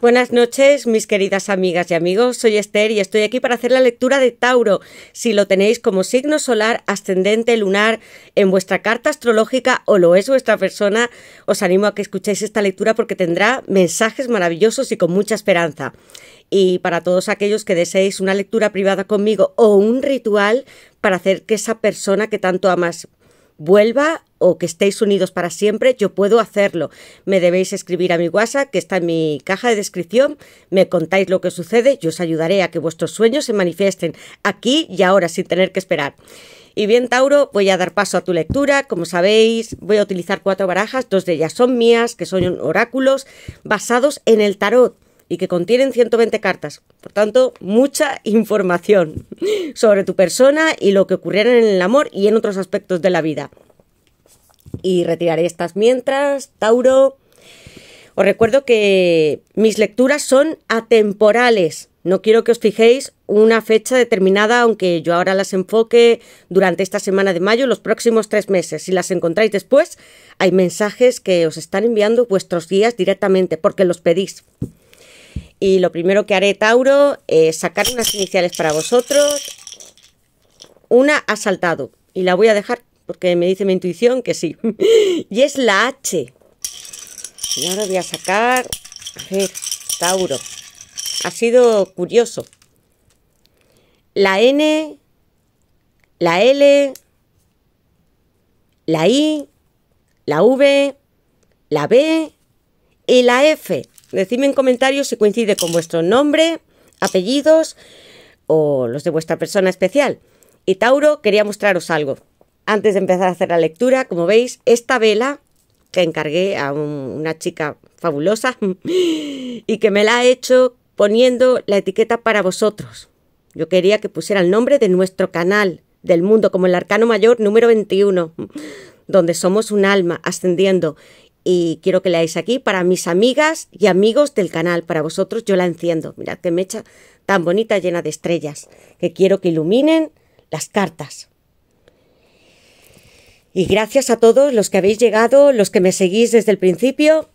Buenas noches, mis queridas amigas y amigos. Soy Esther y estoy aquí para hacer la lectura de Tauro, si lo tenéis como signo solar, ascendente, lunar, en vuestra carta astrológica o lo es vuestra persona. Os animo a que escuchéis esta lectura porque tendrá mensajes maravillosos y con mucha esperanza. Y para todos aquellos que deseéis una lectura privada conmigo o un ritual para hacer que esa persona que tanto amas vuelva o que estéis unidos para siempre, yo puedo hacerlo. Me debéis escribir a mi WhatsApp, que está en mi caja de descripción, me contáis lo que sucede, yo os ayudaré a que vuestros sueños se manifiesten aquí y ahora sin tener que esperar. Y bien, Tauro, voy a dar paso a tu lectura. Como sabéis, voy a utilizar cuatro barajas, dos de ellas son mías, que son oráculos, basados en el tarot y que contienen 120 cartas. Por tanto, mucha información sobre tu persona y lo que ocurriera en el amor y en otros aspectos de la vida y retiraré estas mientras. Tauro, os recuerdo que mis lecturas son atemporales. No quiero que os fijéis una fecha determinada, aunque yo ahora las enfoque durante esta semana de mayo, los próximos tres meses. Si las encontráis después, hay mensajes que os están enviando vuestros días directamente, porque los pedís. Y lo primero que haré, Tauro, es sacar unas iniciales para vosotros. Una ha saltado y la voy a dejar porque me dice mi intuición que sí. y es la H. Y ahora voy a sacar, a ver, Tauro. Ha sido curioso. La N, la L, la I, la V, la B y la F. Decidme en comentarios si coincide con vuestro nombre, apellidos o los de vuestra persona especial. Y Tauro, quería mostraros algo. Antes de empezar a hacer la lectura, como veis, esta vela que encargué a una chica fabulosa y que me la ha hecho poniendo la etiqueta para vosotros. Yo quería que pusiera el nombre de nuestro canal, del mundo, como el Arcano Mayor número 21, donde somos un alma ascendiendo. Y quiero que leáis aquí para mis amigas y amigos del canal. Para vosotros yo la enciendo. Mirad qué mecha tan bonita llena de estrellas que quiero que iluminen las cartas. Y gracias a todos los que habéis llegado, los que me seguís desde el principio.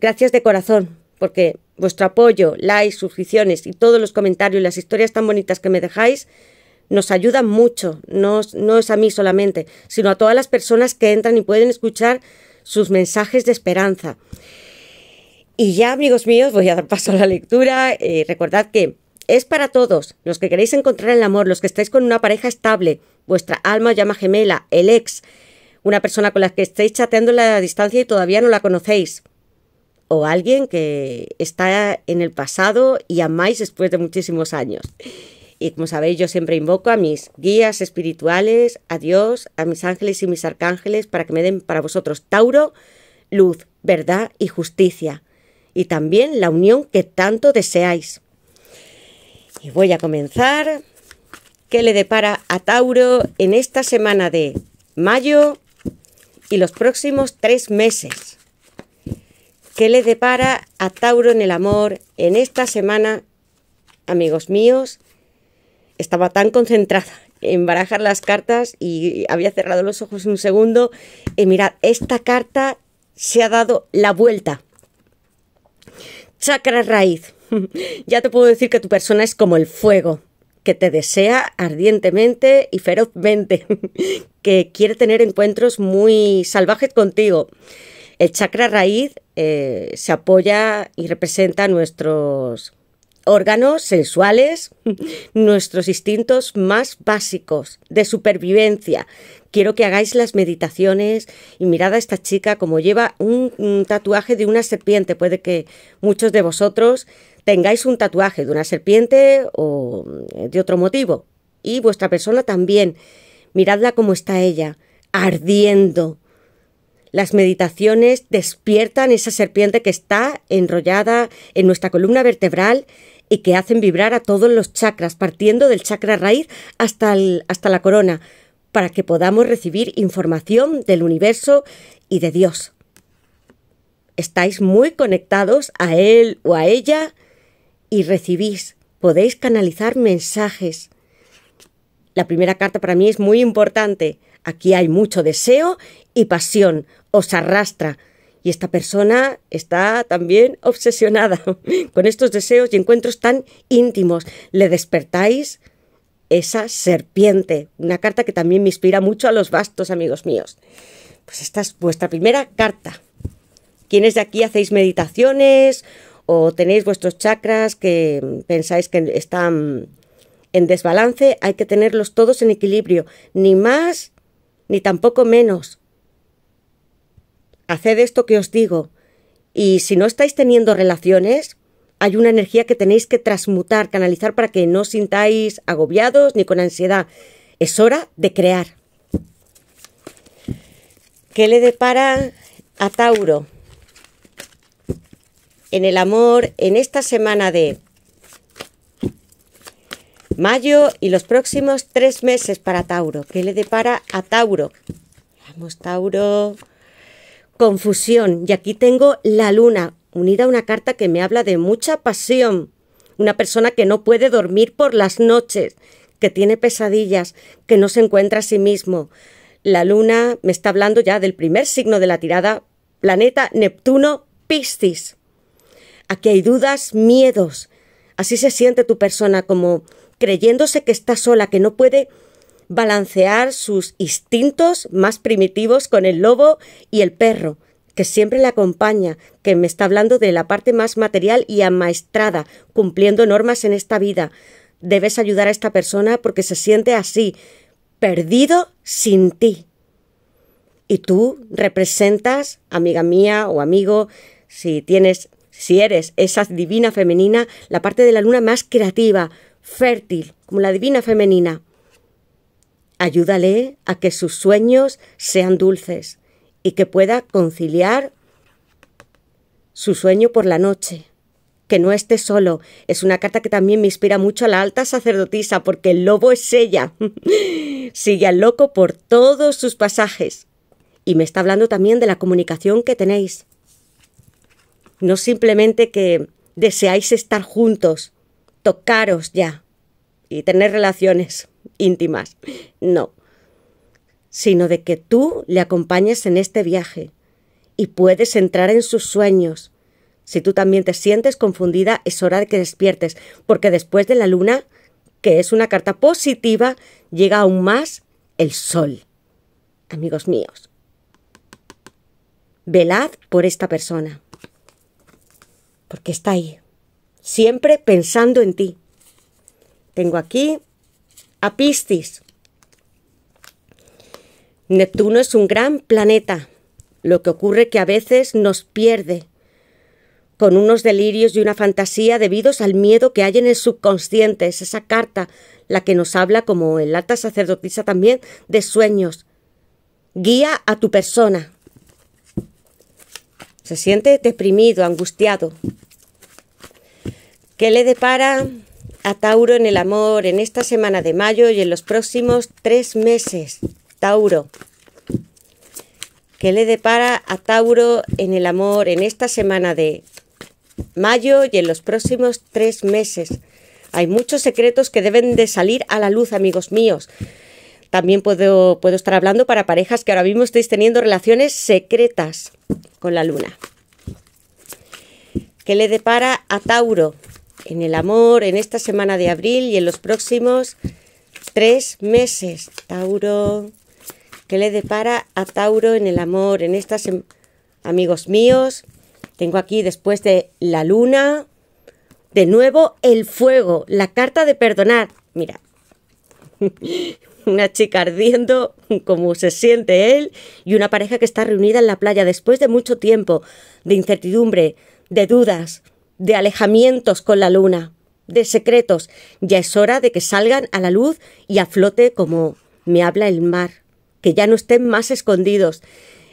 Gracias de corazón, porque vuestro apoyo, likes, suscripciones y todos los comentarios y las historias tan bonitas que me dejáis nos ayudan mucho. No, no es a mí solamente, sino a todas las personas que entran y pueden escuchar sus mensajes de esperanza. Y ya, amigos míos, voy a dar paso a la lectura. Eh, recordad que es para todos, los que queréis encontrar el amor, los que estáis con una pareja estable, vuestra alma llama gemela, el ex, una persona con la que estáis chateando a la distancia y todavía no la conocéis, o alguien que está en el pasado y amáis después de muchísimos años. Y como sabéis, yo siempre invoco a mis guías espirituales, a Dios, a mis ángeles y mis arcángeles para que me den para vosotros Tauro, luz, verdad y justicia. Y también la unión que tanto deseáis. Y voy a comenzar. ¿Qué le depara a Tauro en esta semana de mayo y los próximos tres meses. ¿Qué le depara a Tauro en el amor en esta semana, amigos míos? Estaba tan concentrada en barajar las cartas y había cerrado los ojos un segundo. Y eh, mirad, esta carta se ha dado la vuelta. Chakra raíz. ya te puedo decir que tu persona es como el fuego que te desea ardientemente y ferozmente, que quiere tener encuentros muy salvajes contigo. El chakra raíz eh, se apoya y representa nuestros órganos sensuales, nuestros instintos más básicos de supervivencia. Quiero que hagáis las meditaciones y mirad a esta chica como lleva un tatuaje de una serpiente. Puede que muchos de vosotros tengáis un tatuaje de una serpiente o mm, de otro motivo. Y vuestra persona también. Miradla como está ella, ardiendo. Las meditaciones despiertan esa serpiente que está enrollada en nuestra columna vertebral y que hacen vibrar a todos los chakras, partiendo del chakra raíz hasta, hasta la corona, para que podamos recibir información del universo y de Dios. ¿Estáis muy conectados a él o a ella? y recibís, podéis canalizar mensajes. La primera carta para mí es muy importante. Aquí hay mucho deseo y pasión, os arrastra. Y esta persona está también obsesionada con estos deseos y encuentros tan íntimos. Le despertáis esa serpiente, una carta que también me inspira mucho a los bastos, amigos míos. Pues esta es vuestra primera carta. ¿Quiénes de aquí hacéis meditaciones o tenéis vuestros chakras que pensáis que están en desbalance, hay que tenerlos todos en equilibrio, ni más ni tampoco menos. Haced esto que os digo, y si no estáis teniendo relaciones, hay una energía que tenéis que transmutar, canalizar para que no sintáis agobiados ni con ansiedad. Es hora de crear. ¿Qué le depara a Tauro? en el amor en esta semana de mayo y los próximos tres meses para Tauro. ¿Qué le depara a Tauro? Vamos, Tauro. Confusión. Y aquí tengo la luna, unida a una carta que me habla de mucha pasión. Una persona que no puede dormir por las noches, que tiene pesadillas, que no se encuentra a sí mismo. La luna me está hablando ya del primer signo de la tirada, planeta Neptuno Piscis. Aquí hay dudas, miedos. Así se siente tu persona como creyéndose que está sola, que no puede balancear sus instintos más primitivos con el lobo y el perro, que siempre le acompaña, que me está hablando de la parte más material y amaestrada, cumpliendo normas en esta vida. Debes ayudar a esta persona porque se siente así, perdido sin ti. Y tú representas, amiga mía o amigo, si tienes si eres esa divina femenina, la parte de la luna más creativa, fértil, como la divina femenina. Ayúdale a que sus sueños sean dulces y que pueda conciliar su sueño por la noche. Que no esté solo. Es una carta que también me inspira mucho a la alta sacerdotisa, porque el lobo es ella. Sigue al loco por todos sus pasajes. Y me está hablando también de la comunicación que tenéis no simplemente que deseáis estar juntos, tocaros ya y tener relaciones íntimas, no, sino de que tú le acompañes en este viaje y puedes entrar en sus sueños. Si tú también te sientes confundida, es hora de que despiertes, porque después de la luna, que es una carta positiva, llega aún más el sol. Amigos míos, velad por esta persona porque está ahí, siempre pensando en ti. Tengo aquí a Piscis. Neptuno es un gran planeta, lo que ocurre que a veces nos pierde, con unos delirios y una fantasía debidos al miedo que hay en el subconsciente. Es esa carta la que nos habla, como el alta sacerdotisa también, de sueños. Guía a tu persona. Se siente deprimido, angustiado. ¿Qué le depara a Tauro en el amor en esta semana de mayo y en los próximos tres meses? Tauro. ¿Qué le depara a Tauro en el amor en esta semana de mayo y en los próximos tres meses? Hay muchos secretos que deben de salir a la luz, amigos míos. También puedo, puedo estar hablando para parejas que ahora mismo estáis teniendo relaciones secretas con la luna. ¿Qué le depara a Tauro en el amor en esta semana de abril y en los próximos tres meses? Tauro, ¿qué le depara a Tauro en el amor en estas em, Amigos míos, tengo aquí después de la luna, de nuevo el fuego, la carta de perdonar. Mira, una chica ardiendo, como se siente él, y una pareja que está reunida en la playa después de mucho tiempo, de incertidumbre, de dudas, de alejamientos con la luna, de secretos. Ya es hora de que salgan a la luz y a flote como me habla el mar, que ya no estén más escondidos.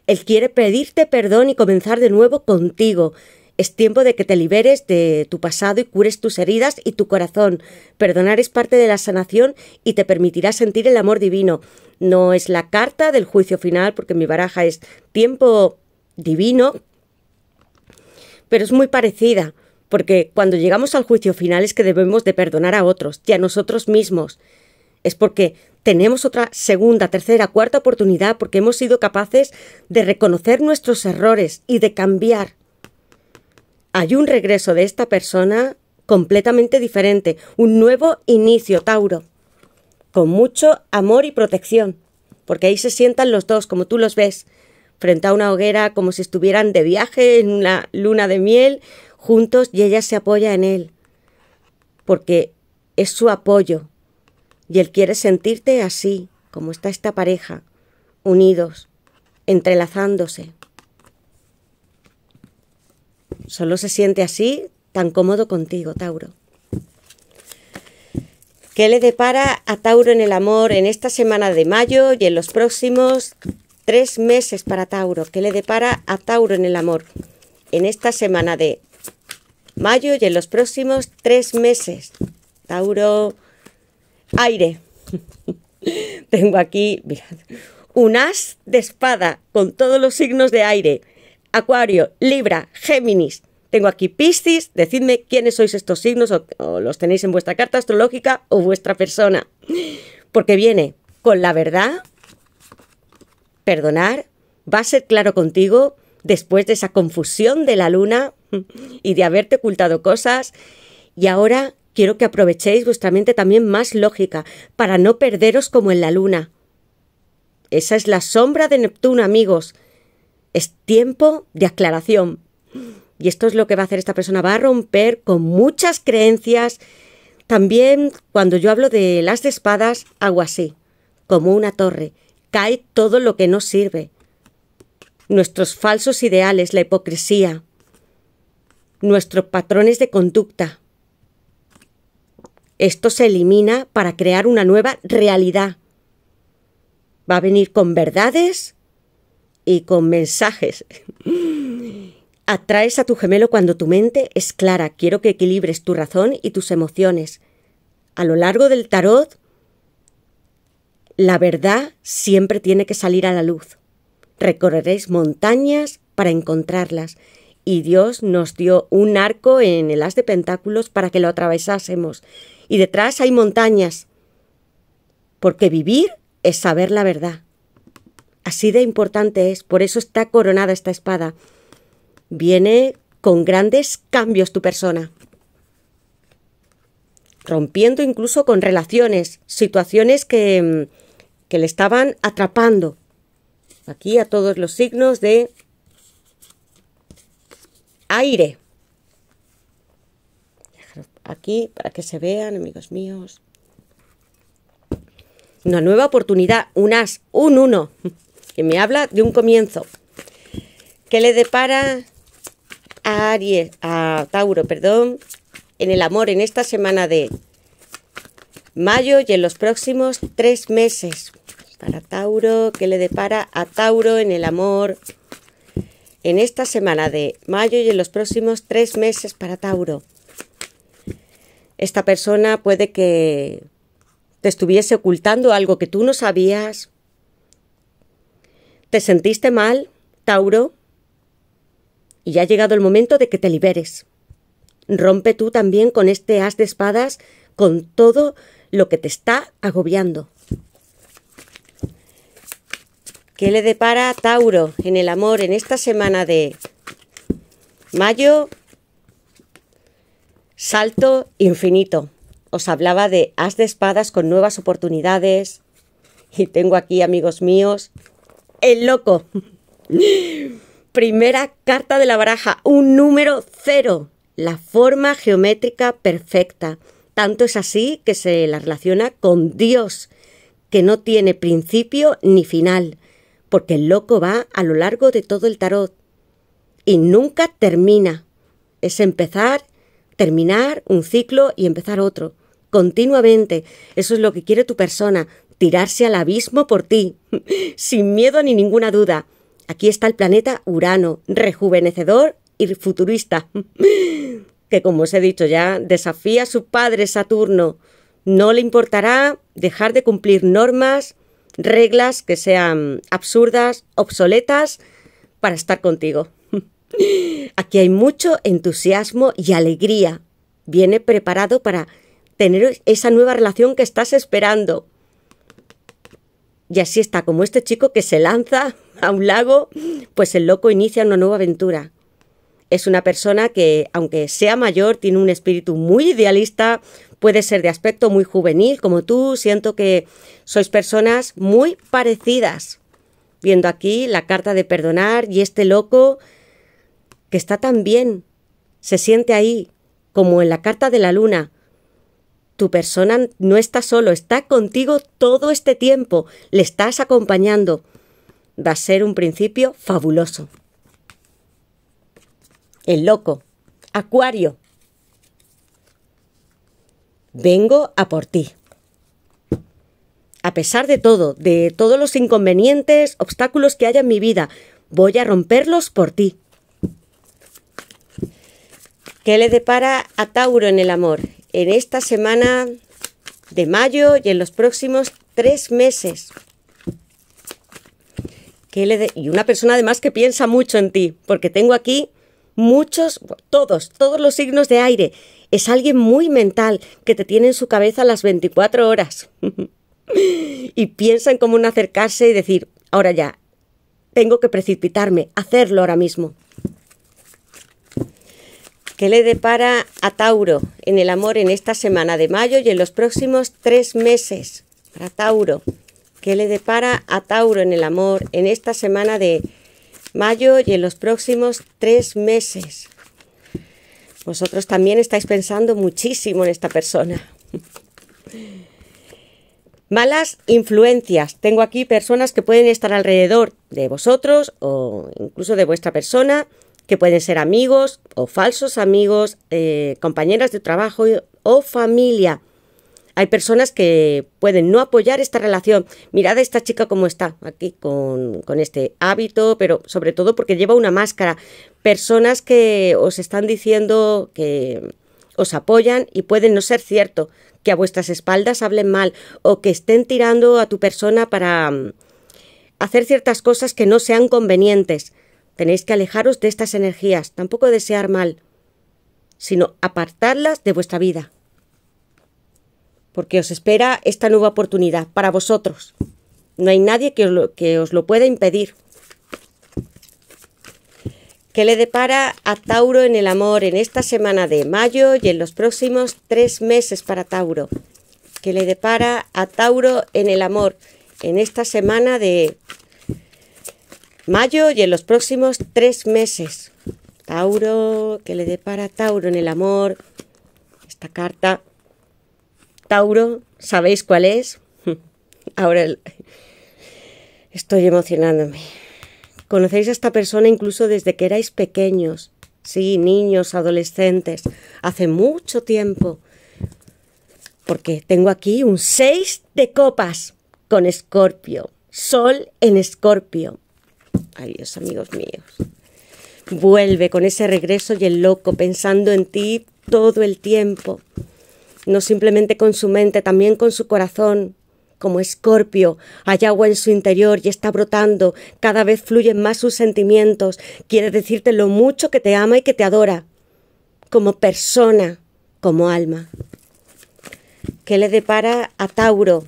Él quiere pedirte perdón y comenzar de nuevo contigo. Es tiempo de que te liberes de tu pasado y cures tus heridas y tu corazón. Perdonar es parte de la sanación y te permitirá sentir el amor divino. No es la carta del juicio final, porque mi baraja es tiempo divino, pero es muy parecida, porque cuando llegamos al juicio final es que debemos de perdonar a otros y a nosotros mismos. Es porque tenemos otra segunda, tercera, cuarta oportunidad porque hemos sido capaces de reconocer nuestros errores y de cambiar hay un regreso de esta persona completamente diferente, un nuevo inicio, Tauro, con mucho amor y protección, porque ahí se sientan los dos, como tú los ves, frente a una hoguera, como si estuvieran de viaje en una luna de miel, juntos y ella se apoya en él, porque es su apoyo, y él quiere sentirte así, como está esta pareja, unidos, entrelazándose. Solo se siente así, tan cómodo contigo, Tauro. ¿Qué le depara a Tauro en el amor en esta semana de mayo y en los próximos tres meses para Tauro? ¿Qué le depara a Tauro en el amor en esta semana de mayo y en los próximos tres meses? Tauro, aire. Tengo aquí, mirad, un as de espada con todos los signos de aire. Acuario, Libra, Géminis. Tengo aquí Piscis, decidme quiénes sois estos signos o, los tenéis en vuestra carta astrológica o vuestra persona. Porque viene con la verdad, perdonar, va a ser claro contigo después de esa confusión de la luna y de haberte ocultado cosas. Y ahora quiero que aprovechéis vuestra mente también más lógica para no perderos como en la luna. Esa es la sombra de Neptuno, amigos. Es tiempo de aclaración. Y esto es lo que va a hacer esta persona, va a romper con muchas creencias. También cuando yo hablo de las de espadas, hago así, como una torre. Cae todo lo que no sirve. Nuestros falsos ideales, la hipocresía, nuestros patrones de conducta. Esto se elimina para crear una nueva realidad. Va a venir con verdades y con mensajes. Atraes a tu gemelo cuando tu mente es clara. Quiero que equilibres tu razón y tus emociones. A lo largo del tarot, la verdad siempre tiene que salir a la luz. Recorreréis montañas para encontrarlas. Y Dios nos dio un arco en el as de pentáculos para que lo atravesásemos. Y detrás hay montañas. Porque vivir es saber la verdad. Así de importante es, por eso está coronada esta espada. Viene con grandes cambios tu persona, rompiendo incluso con relaciones, situaciones que, mm, le estaban atrapando. Aquí a todos los signos de aire. Aquí para que se vean, amigos míos. Una nueva oportunidad, un as, un uno que me habla de un comienzo. ¿Qué le depara a Aries, a Tauro, perdón, en el amor en esta semana de mayo y en los próximos tres meses? Para Tauro, ¿qué le depara a Tauro en el amor en esta semana de mayo y en los próximos tres meses para Tauro? Esta persona puede que te estuviese ocultando algo que tú no sabías, ¿Te sentiste mal, Tauro? Y ya ha llegado el momento de que te liberes. Rompe tú también con este haz de espadas, con todo lo que te está agobiando. ¿Qué le depara a Tauro en el amor en esta semana de mayo? Salto infinito. Os hablaba de haz de espadas con nuevas oportunidades. Y tengo aquí, amigos míos, el loco. Primera carta de la baraja, un número cero, la forma geométrica perfecta. Tanto es así que se la relaciona con Dios, que no tiene principio ni final, porque el loco va a lo largo de todo el tarot y nunca termina. Es empezar, terminar un ciclo y empezar otro, continuamente. Eso es lo que quiere tu persona, tirarse al abismo por ti, sin miedo ni ninguna duda. Aquí está el planeta Urano, rejuvenecedor y futurista, que como os he dicho ya, desafía a su padre Saturno. No le importará dejar de cumplir normas, reglas que sean absurdas, obsoletas, para estar contigo. Aquí hay mucho entusiasmo y alegría. Viene preparado para tener esa nueva relación que estás esperando. Y así está, como este chico que se lanza a un lago, pues el loco inicia una nueva aventura. Es una persona que, aunque sea mayor, tiene un espíritu muy idealista, puede ser de aspecto muy juvenil, como tú. Siento que sois personas muy parecidas. Viendo aquí la carta de perdonar y este loco que está tan bien, se siente ahí, como en la carta de la luna, tu persona no está solo, está contigo todo este tiempo, le estás acompañando. Va a ser un principio fabuloso. El loco. Acuario. Vengo a por ti. A pesar de todo, de todos los inconvenientes, obstáculos que haya en mi vida, voy a romperlos por ti. ¿Qué le depara a Tauro en el amor? en esta semana de mayo y en los próximos tres meses. Que le y una persona además que piensa mucho en ti, porque tengo aquí muchos, todos, todos los signos de aire. Es alguien muy mental que te tiene en su cabeza las 24 horas. y piensa en cómo acercarse y decir, ahora ya, tengo que precipitarme, hacerlo ahora mismo. ¿Qué le depara a Tauro en el amor en esta semana de mayo y en los próximos tres meses? Para Tauro, ¿qué le depara a Tauro en el amor en esta semana de mayo y en los próximos tres meses? Vosotros también estáis pensando muchísimo en esta persona. Malas influencias. Tengo aquí personas que pueden estar alrededor de vosotros o incluso de vuestra persona que pueden ser amigos o falsos amigos, eh, compañeras de trabajo o familia. Hay personas que pueden no apoyar esta relación. Mirad a esta chica como está aquí con, con este hábito, pero sobre todo porque lleva una máscara. Personas que os están diciendo que os apoyan y pueden no ser cierto, que a vuestras espaldas hablen mal o que estén tirando a tu persona para mm, hacer ciertas cosas que no sean convenientes. Tenéis que alejaros de estas energías, tampoco desear mal, sino apartarlas de vuestra vida. Porque os espera esta nueva oportunidad para vosotros. No hay nadie que os lo, que os lo pueda impedir. ¿Qué le depara a Tauro en el amor en esta semana de mayo y en los próximos tres meses para Tauro? ¿Qué le depara a Tauro en el amor en esta semana de mayo y en los próximos tres meses. Tauro, que le depara Tauro en el amor? Esta carta. Tauro, ¿sabéis cuál es? Ahora estoy emocionándome. Conocéis a esta persona incluso desde que erais pequeños. Sí, niños, adolescentes, hace mucho tiempo. Porque tengo aquí un 6 de copas con escorpio. Sol en escorpio. Adiós, amigos míos. Vuelve con ese regreso y el loco pensando en ti todo el tiempo, no simplemente con su mente, también con su corazón. Como escorpio, hay agua en su interior y está brotando, cada vez fluyen más sus sentimientos, quiere decirte lo mucho que te ama y que te adora, como persona, como alma. ¿Qué le depara a Tauro?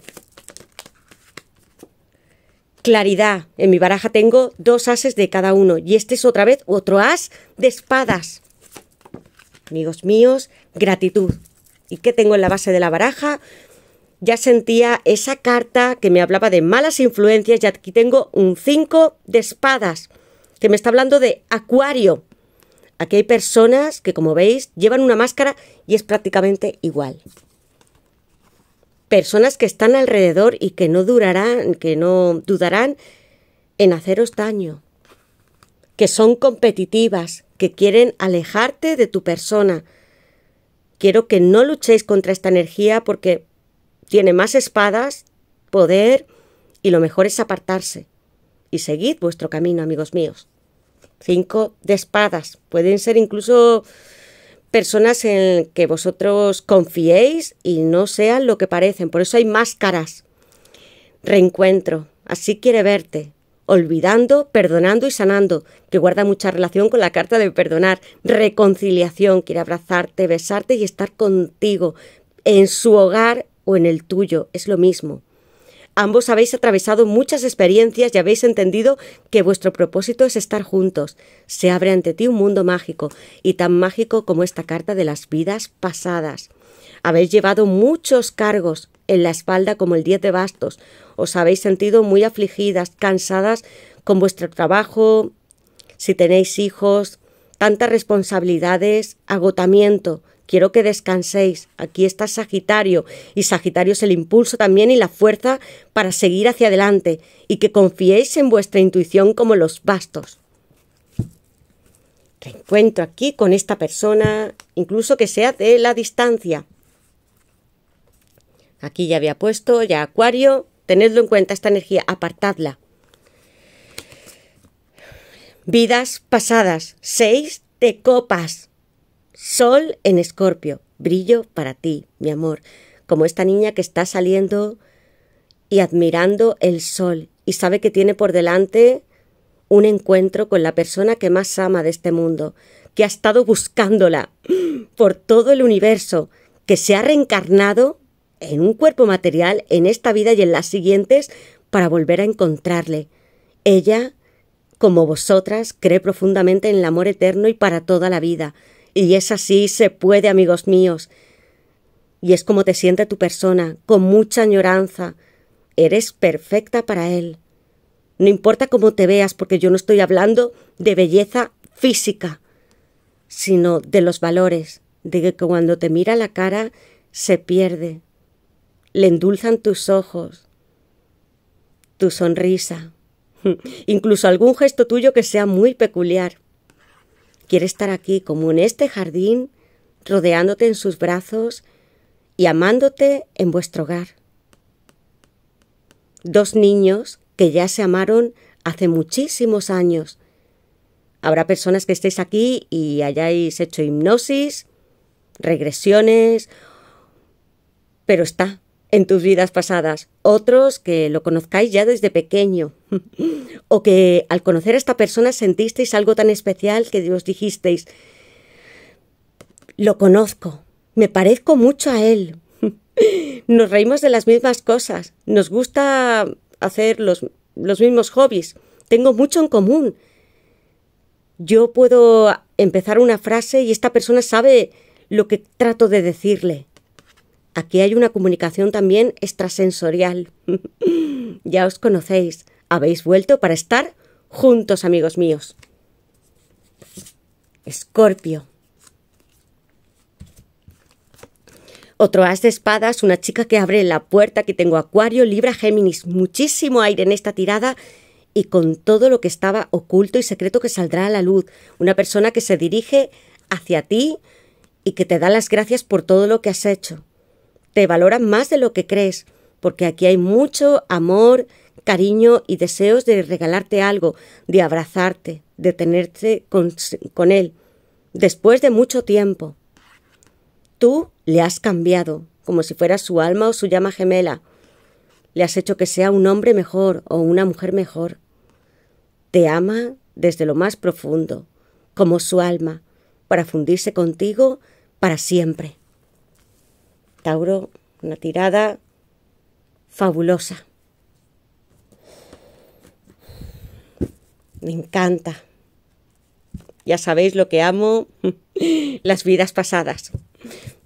claridad. En mi baraja tengo dos ases de cada uno y este es otra vez otro as de espadas. Amigos míos, gratitud. ¿Y qué tengo en la base de la baraja? Ya sentía esa carta que me hablaba de malas influencias y aquí tengo un 5 de espadas, que me está hablando de acuario. Aquí hay personas que, como veis, llevan una máscara y es prácticamente igual personas que están alrededor y que no durarán, que no dudarán en haceros daño, que son competitivas, que quieren alejarte de tu persona. Quiero que no luchéis contra esta energía porque tiene más espadas, poder y lo mejor es apartarse. Y seguid vuestro camino, amigos míos. Cinco de espadas. Pueden ser incluso personas en que vosotros confiéis y no sean lo que parecen. Por eso hay máscaras. Reencuentro. Así quiere verte. Olvidando, perdonando y sanando, que guarda mucha relación con la carta de perdonar. Reconciliación. Quiere abrazarte, besarte y estar contigo en su hogar o en el tuyo. Es lo mismo. Ambos habéis atravesado muchas experiencias y habéis entendido que vuestro propósito es estar juntos. Se abre ante ti un mundo mágico, y tan mágico como esta carta de las vidas pasadas. Habéis llevado muchos cargos en la espalda como el 10 de bastos. Os habéis sentido muy afligidas, cansadas con vuestro trabajo, si tenéis hijos, tantas responsabilidades, agotamiento, quiero que descanséis. Aquí está Sagitario y Sagitario es el impulso también y la fuerza para seguir hacia adelante y que confiéis en vuestra intuición como los bastos. encuentro aquí con esta persona, incluso que sea de la distancia. Aquí ya había puesto, ya Acuario, tenedlo en cuenta esta energía, apartadla. Vidas pasadas, seis de copas Sol en escorpio, brillo para ti, mi amor, como esta niña que está saliendo y admirando el sol y sabe que tiene por delante un encuentro con la persona que más ama de este mundo, que ha estado buscándola por todo el universo, que se ha reencarnado en un cuerpo material en esta vida y en las siguientes para volver a encontrarle. Ella, como vosotras, cree profundamente en el amor eterno y para toda la vida, y es así, se puede, amigos míos. Y es como te siente tu persona, con mucha añoranza. Eres perfecta para él. No importa cómo te veas, porque yo no estoy hablando de belleza física, sino de los valores, de que cuando te mira la cara se pierde. Le endulzan tus ojos, tu sonrisa, incluso algún gesto tuyo que sea muy peculiar quiere estar aquí como en este jardín, rodeándote en sus brazos y amándote en vuestro hogar. Dos niños que ya se amaron hace muchísimos años. Habrá personas que estéis aquí y hayáis hecho hipnosis, regresiones, pero está en tus vidas pasadas. Otros que lo conozcáis ya desde pequeño. o que al conocer a esta persona sentisteis algo tan especial que os dijisteis, lo conozco, me parezco mucho a él. Nos reímos de las mismas cosas, nos gusta hacer los, los mismos hobbies, tengo mucho en común. Yo puedo empezar una frase y esta persona sabe lo que trato de decirle. Aquí hay una comunicación también extrasensorial. ya os conocéis. Habéis vuelto para estar juntos, amigos míos. Escorpio. Otro as de espadas, una chica que abre la puerta, que tengo Acuario, Libra, Géminis. Muchísimo aire en esta tirada y con todo lo que estaba oculto y secreto que saldrá a la luz. Una persona que se dirige hacia ti y que te da las gracias por todo lo que has hecho. Te valora más de lo que crees, porque aquí hay mucho amor cariño y deseos de regalarte algo, de abrazarte, de tenerte con, él, después de mucho tiempo. Tú le has cambiado, como si fuera su alma o su llama gemela. Le has hecho que sea un hombre mejor o una mujer mejor. Te ama desde lo más profundo, como su alma, para fundirse contigo para siempre. Tauro, una tirada fabulosa. Me encanta. Ya sabéis lo que amo, las vidas pasadas.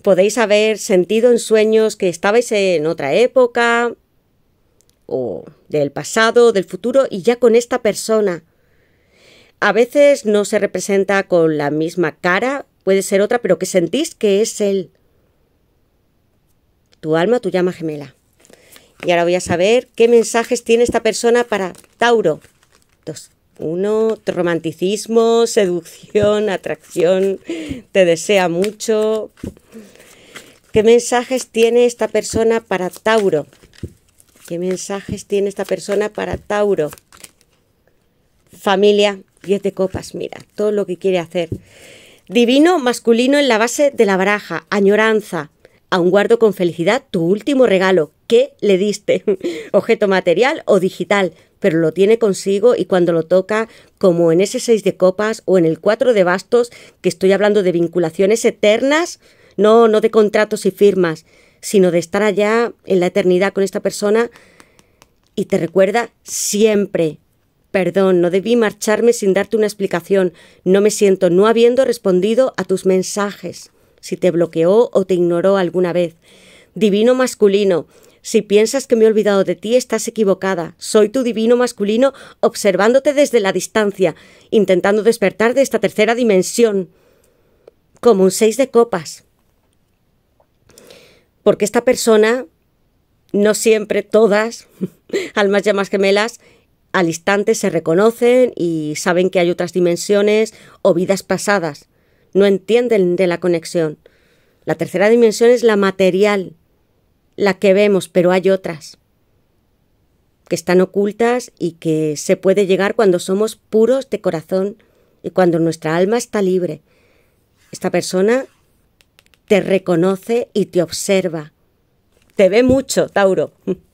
Podéis haber sentido en sueños que estabais en otra época o del pasado, del futuro y ya con esta persona. A veces no se representa con la misma cara, puede ser otra, pero que sentís que es él. Tu alma, tu llama gemela. Y ahora voy a saber qué mensajes tiene esta persona para Tauro. Dos. Uno, romanticismo, seducción, atracción, te desea mucho. ¿Qué mensajes tiene esta persona para Tauro? ¿Qué mensajes tiene esta persona para Tauro? Familia, 10 de copas, mira, todo lo que quiere hacer. Divino masculino en la base de la baraja, añoranza. Aún guardo con felicidad tu último regalo. ¿Qué le diste? Objeto material o digital pero lo tiene consigo y cuando lo toca, como en ese seis de copas o en el cuatro de bastos, que estoy hablando de vinculaciones eternas, no, no de contratos y firmas, sino de estar allá en la eternidad con esta persona y te recuerda siempre. Perdón, no debí marcharme sin darte una explicación. No me siento no habiendo respondido a tus mensajes, si te bloqueó o te ignoró alguna vez. Divino masculino, si piensas que me he olvidado de ti, estás equivocada. Soy tu divino masculino observándote desde la distancia, intentando despertar de esta tercera dimensión. Como un seis de copas. Porque esta persona, no siempre, todas, almas llamas gemelas, al instante se reconocen y saben que hay otras dimensiones o vidas pasadas. No entienden de la conexión. La tercera dimensión es la material, la que vemos, pero hay otras que están ocultas y que se puede llegar cuando somos puros de corazón y cuando nuestra alma está libre. Esta persona te reconoce y te observa. Te ve mucho, Tauro.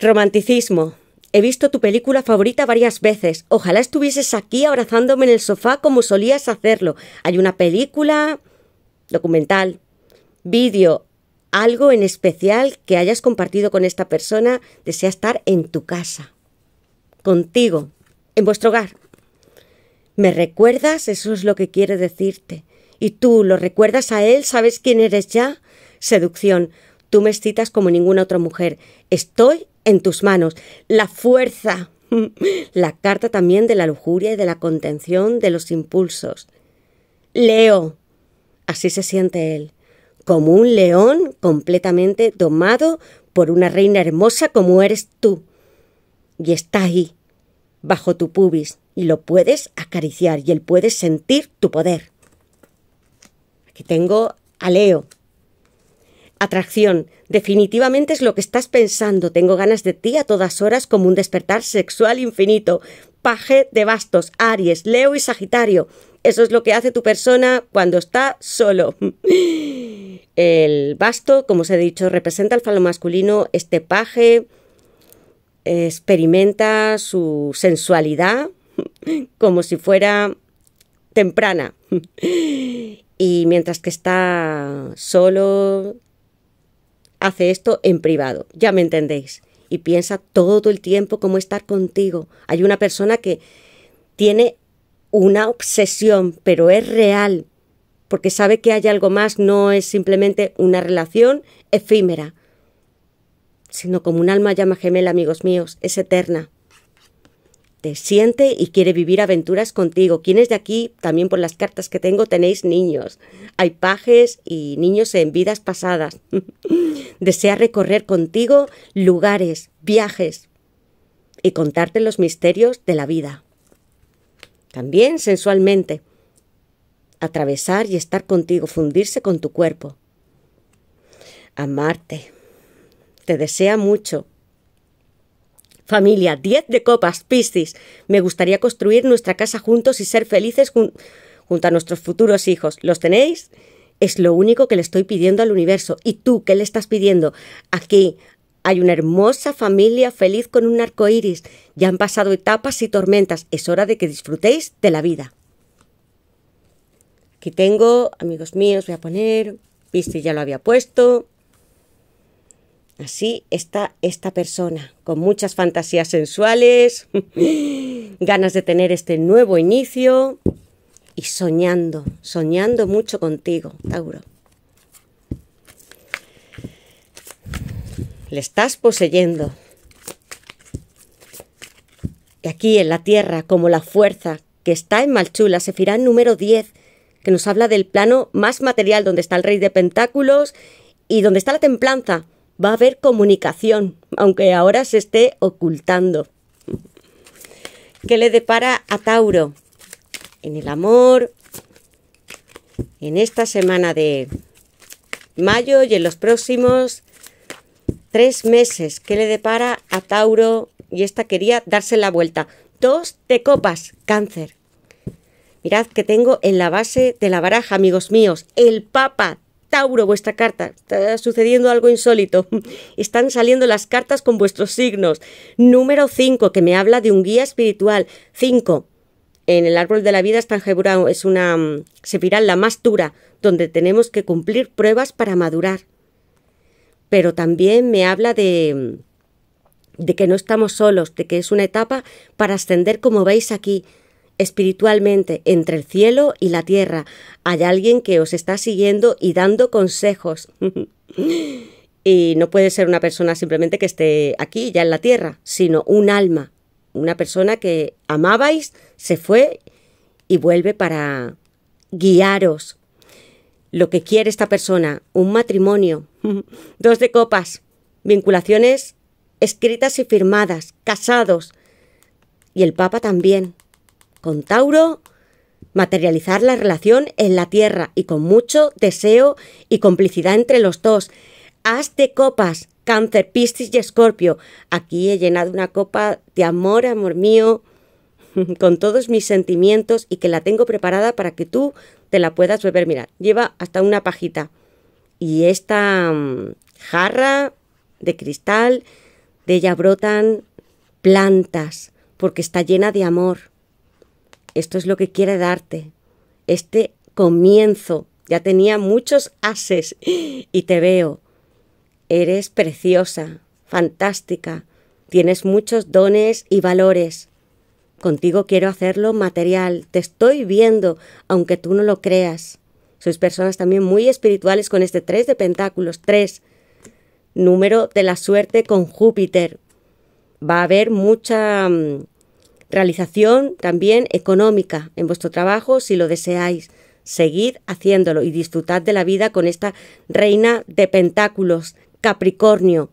Romanticismo. He visto tu película favorita varias veces. Ojalá estuvieses aquí abrazándome en el sofá como solías hacerlo. Hay una película, documental, vídeo, algo en especial que hayas compartido con esta persona, desea estar en tu casa, contigo, en vuestro hogar. ¿Me recuerdas? Eso es lo que quiere decirte. ¿Y tú lo recuerdas a él? ¿Sabes quién eres ya? Seducción. Tú me excitas como ninguna otra mujer. Estoy en tus manos. La fuerza. La carta también de la lujuria y de la contención de los impulsos. Leo. Así se siente él como un león completamente domado por una reina hermosa como eres tú. Y está ahí, bajo tu pubis, y lo puedes acariciar y él puede sentir tu poder. Aquí tengo a Leo. Atracción. Definitivamente es lo que estás pensando. Tengo ganas de ti a todas horas como un despertar sexual infinito. Paje de bastos, Aries, Leo y Sagitario. Eso es lo que hace tu persona cuando está solo. El basto, como os he dicho, representa al falo masculino. Este paje experimenta su sensualidad como si fuera temprana. Y mientras que está solo, hace esto en privado. Ya me entendéis. Y piensa todo el tiempo cómo estar contigo. Hay una persona que tiene una obsesión, pero es real, porque sabe que hay algo más, no es simplemente una relación efímera, sino como un alma llama gemela, amigos míos, es eterna. Te siente y quiere vivir aventuras contigo. Quienes de aquí, también por las cartas que tengo, tenéis niños. Hay pajes y niños en vidas pasadas. Desea recorrer contigo lugares, viajes y contarte los misterios de la vida también sensualmente, atravesar y estar contigo, fundirse con tu cuerpo, amarte. Te desea mucho. Familia, 10 de copas, Piscis. Me gustaría construir nuestra casa juntos y ser felices junto a nuestros futuros hijos. ¿Los tenéis? Es lo único que le estoy pidiendo al universo. ¿Y tú qué le estás pidiendo? Aquí, hay una hermosa familia feliz con un arco iris. Ya han pasado etapas y tormentas. Es hora de que disfrutéis de la vida. Aquí tengo, amigos míos, voy a poner. Viste, ya lo había puesto. Así está esta persona, con muchas fantasías sensuales, ganas de tener este nuevo inicio y soñando, soñando mucho contigo, Tauro. Le estás poseyendo. Y aquí en la tierra, como la fuerza que está en Malchula, se Sefirá número 10, que nos habla del plano más material, donde está el rey de pentáculos y donde está la templanza. Va a haber comunicación, aunque ahora se esté ocultando. ¿Qué le depara a Tauro? En el amor, en esta semana de mayo y en los próximos Tres meses. ¿Qué le depara a Tauro? Y esta quería darse la vuelta. Dos de copas. Cáncer. Mirad que tengo en la base de la baraja, amigos míos, el Papa Tauro, vuestra carta. Está sucediendo algo insólito. Están saliendo las cartas con vuestros signos. Número cinco, que me habla de un guía espiritual. Cinco, En el árbol de la vida está enjebrado. Es una mm, espiral la más dura, donde tenemos que cumplir pruebas para madurar pero también me habla de, mm, de que no estamos solos, de que es una etapa para ascender, como veis aquí, espiritualmente, entre el cielo y la tierra. Hay alguien que os está siguiendo y dando consejos. y no puede ser una persona simplemente que esté aquí, ya en la tierra, sino un alma, una persona que amabais, se fue y vuelve para guiaros lo que quiere esta persona, un matrimonio, dos de copas, vinculaciones escritas y firmadas, casados, y el Papa también. Con Tauro, materializar la relación en la tierra y con mucho deseo y complicidad entre los dos. Haz de copas, cáncer, piscis y escorpio. Aquí he llenado una copa de amor, amor mío, con todos mis sentimientos y que la tengo preparada para que tú te la puedas beber. Mira, lleva hasta una pajita. Y esta mm, jarra de cristal, de ella brotan plantas, porque está llena de amor. Esto es lo que quiere darte. Este comienzo. Ya tenía muchos ases y te veo. Eres preciosa, fantástica, tienes muchos dones y valores. Contigo quiero hacerlo material, te estoy viendo, aunque tú no lo creas. Sois personas también muy espirituales con este 3 de Pentáculos, 3, número de la suerte con Júpiter. Va a haber mucha mm, realización también económica en vuestro trabajo si lo deseáis. Seguid haciéndolo y disfrutad de la vida con esta reina de Pentáculos, Capricornio.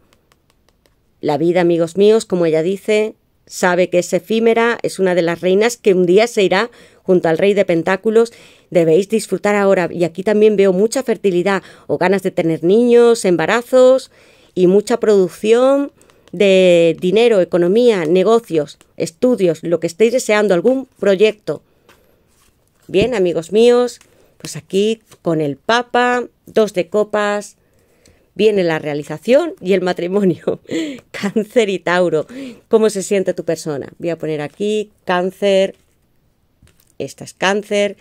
La vida, amigos míos, como ella dice, sabe que es efímera, es una de las reinas que un día se irá junto al rey de pentáculos. Debéis disfrutar ahora. Y aquí también veo mucha fertilidad o ganas de tener niños, embarazos y mucha producción de dinero, economía, negocios, estudios, lo que estéis deseando, algún proyecto. Bien, amigos míos, pues aquí con el Papa, dos de copas, viene la realización y el matrimonio. cáncer y Tauro. ¿Cómo se siente tu persona? Voy a poner aquí cáncer. Esta es cáncer.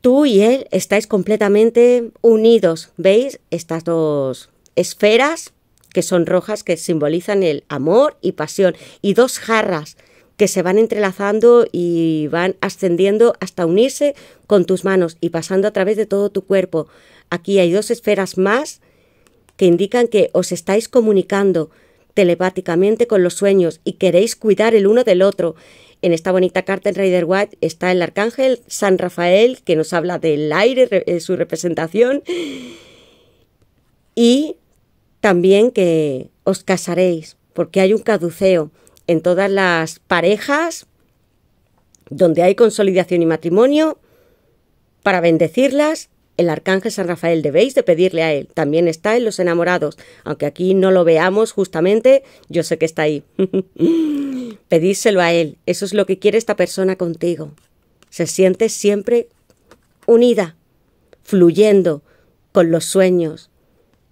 Tú y él estáis completamente unidos. ¿Veis? Estas dos esferas que son rojas, que simbolizan el amor y pasión. Y dos jarras que se van entrelazando y van ascendiendo hasta unirse con tus manos y pasando a través de todo tu cuerpo. Aquí hay dos esferas más que indican que os estáis comunicando telepáticamente con los sueños y queréis cuidar el uno del otro. En esta bonita carta en Rider White está el arcángel San Rafael, que nos habla del aire, eh, su representación, y también que os casaréis, porque hay un caduceo en todas las parejas donde hay consolidación y matrimonio, para bendecirlas el arcángel San Rafael. Debéis de pedirle a él. También está en los enamorados. Aunque aquí no lo veamos justamente, yo sé que está ahí. Pedírselo a él. Eso es lo que quiere esta persona contigo. Se siente siempre unida, fluyendo con los sueños,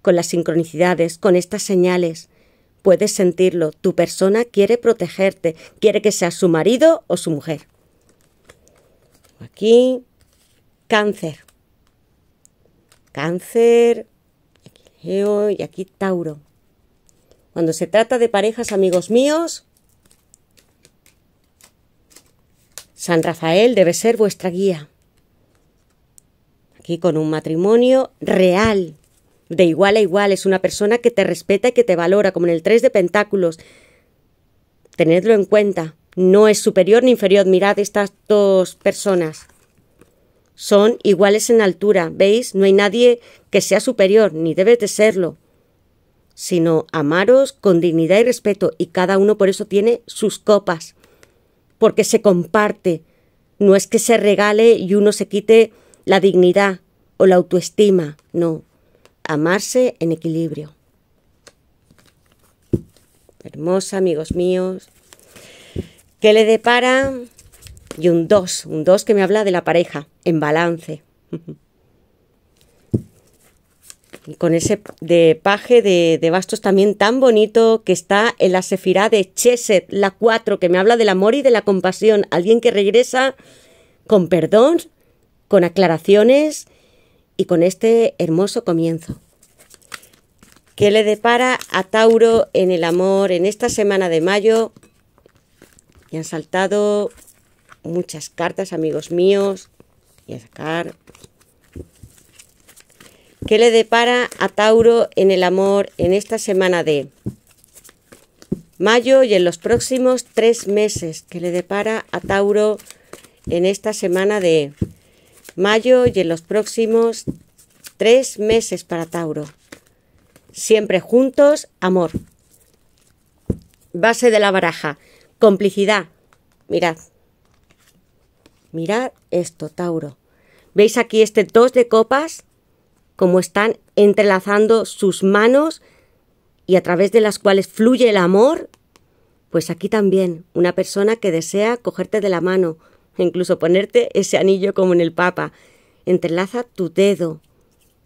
con las sincronicidades, con estas señales. Puedes sentirlo. Tu persona quiere protegerte. Quiere que sea su marido o su mujer. Aquí, cáncer cáncer, y aquí Tauro. Cuando se trata de parejas, amigos míos, San Rafael debe ser vuestra guía. Aquí con un matrimonio real, de igual a igual, es una persona que te respeta y que te valora, como en el 3 de Pentáculos. Tenedlo en cuenta, no es superior ni inferior, mirad estas dos personas son iguales en altura, ¿veis? No hay nadie que sea superior, ni debe de serlo, sino amaros con dignidad y respeto, y cada uno por eso tiene sus copas, porque se comparte, no es que se regale y uno se quite la dignidad o la autoestima, no, amarse en equilibrio. Hermosa, amigos míos, ¿qué le depara y un 2, un 2 que me habla de la pareja, en balance. Con ese de paje de, bastos también tan bonito que está en la sefirá de Chesed, la 4, que me habla del amor y de la compasión. Alguien que regresa con perdón, con aclaraciones y con este hermoso comienzo. ¿Qué le depara a Tauro en el amor en esta semana de mayo? Y han saltado muchas cartas, amigos míos. y a sacar. ¿Qué le depara a Tauro en el amor en esta semana de mayo y en los próximos tres meses? ¿Qué le depara a Tauro en esta semana de mayo y en los próximos tres meses para Tauro? Siempre juntos, amor. Base de la baraja, complicidad. Mirad, Mirad esto, Tauro. ¿Veis aquí este dos de copas? Como están entrelazando sus manos y a través de las cuales fluye el amor. Pues aquí también, una persona que desea cogerte de la mano, incluso ponerte ese anillo como en el Papa. Entrelaza tu dedo,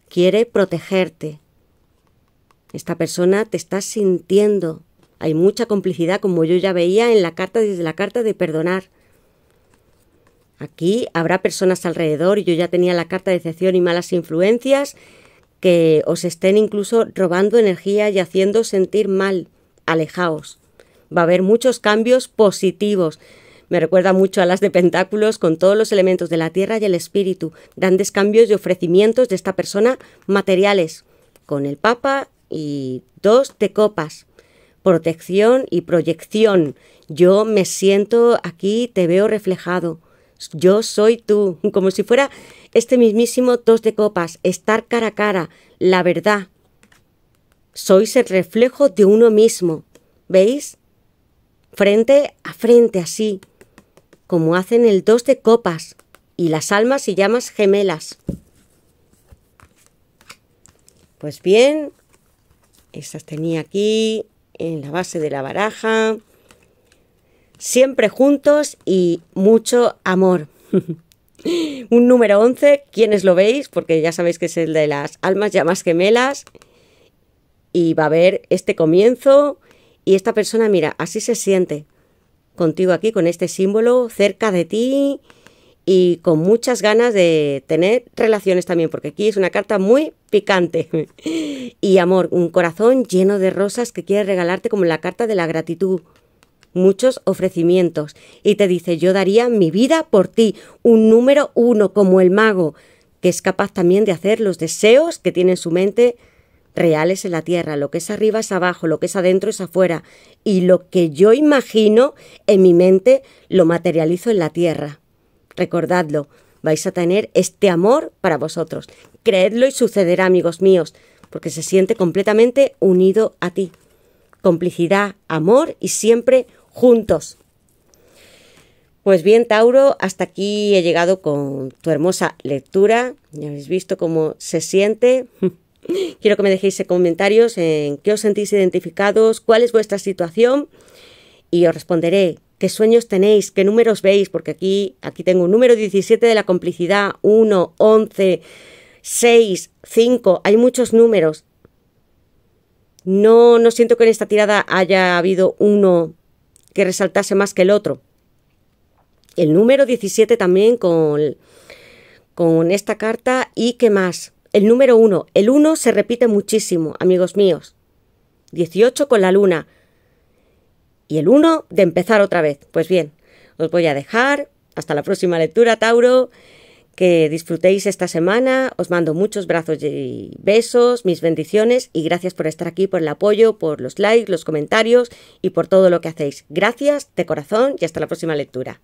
quiere protegerte. Esta persona te está sintiendo. Hay mucha complicidad, como yo ya veía en la carta desde la carta de perdonar. Aquí habrá personas alrededor, y yo ya tenía la carta de excepción y malas influencias, que os estén incluso robando energía y haciendo sentir mal. Alejaos. Va a haber muchos cambios positivos. Me recuerda mucho a las de Pentáculos con todos los elementos de la tierra y el espíritu. Grandes cambios y ofrecimientos de esta persona materiales. Con el Papa y dos de copas. Protección y proyección. Yo me siento aquí, te veo reflejado yo soy tú, como si fuera este mismísimo dos de copas, estar cara a cara, la verdad. Sois el reflejo de uno mismo, ¿veis? Frente a frente, así, como hacen el dos de copas y las almas y llamas gemelas. Pues bien, esas tenía aquí en la base de la baraja. Siempre juntos y mucho amor. Un número 11, quiénes lo veis, porque ya sabéis que es el de las almas llamas gemelas. Y va a haber este comienzo. Y esta persona, mira, así se siente contigo aquí, con este símbolo, cerca de ti y con muchas ganas de tener relaciones también, porque aquí es una carta muy picante. y amor, un corazón lleno de rosas que quiere regalarte como la carta de la gratitud muchos ofrecimientos y te dice yo daría mi vida por ti, un número uno como el mago, que es capaz también de hacer los deseos que tiene en su mente reales en la tierra, lo que es arriba es abajo, lo que es adentro es afuera, y lo que yo imagino en mi mente lo materializo en la tierra. Recordadlo, vais a tener este amor para vosotros. Creedlo y sucederá, amigos míos, porque se siente completamente unido a ti. Complicidad, amor y siempre juntos. Pues bien, Tauro, hasta aquí he llegado con tu hermosa lectura. Ya habéis visto cómo se siente. Quiero que me dejéis comentarios en qué os sentís identificados, cuál es vuestra situación y os responderé qué sueños tenéis, qué números veis, porque aquí, aquí tengo un número 17 de la complicidad, 1, 11, 6, 5, hay muchos números. No, no siento que en esta tirada haya habido uno que resaltase más que el otro. El número 17 también con, con esta carta y qué más. El número 1. El 1 se repite muchísimo, amigos míos. 18 con la luna. Y el 1 de empezar otra vez. Pues bien, os voy a dejar. Hasta la próxima lectura, Tauro que disfrutéis esta semana. Os mando muchos brazos y besos, mis bendiciones y gracias por estar aquí, por el apoyo, por los likes, los comentarios y por todo lo que hacéis. Gracias de corazón y hasta la próxima lectura.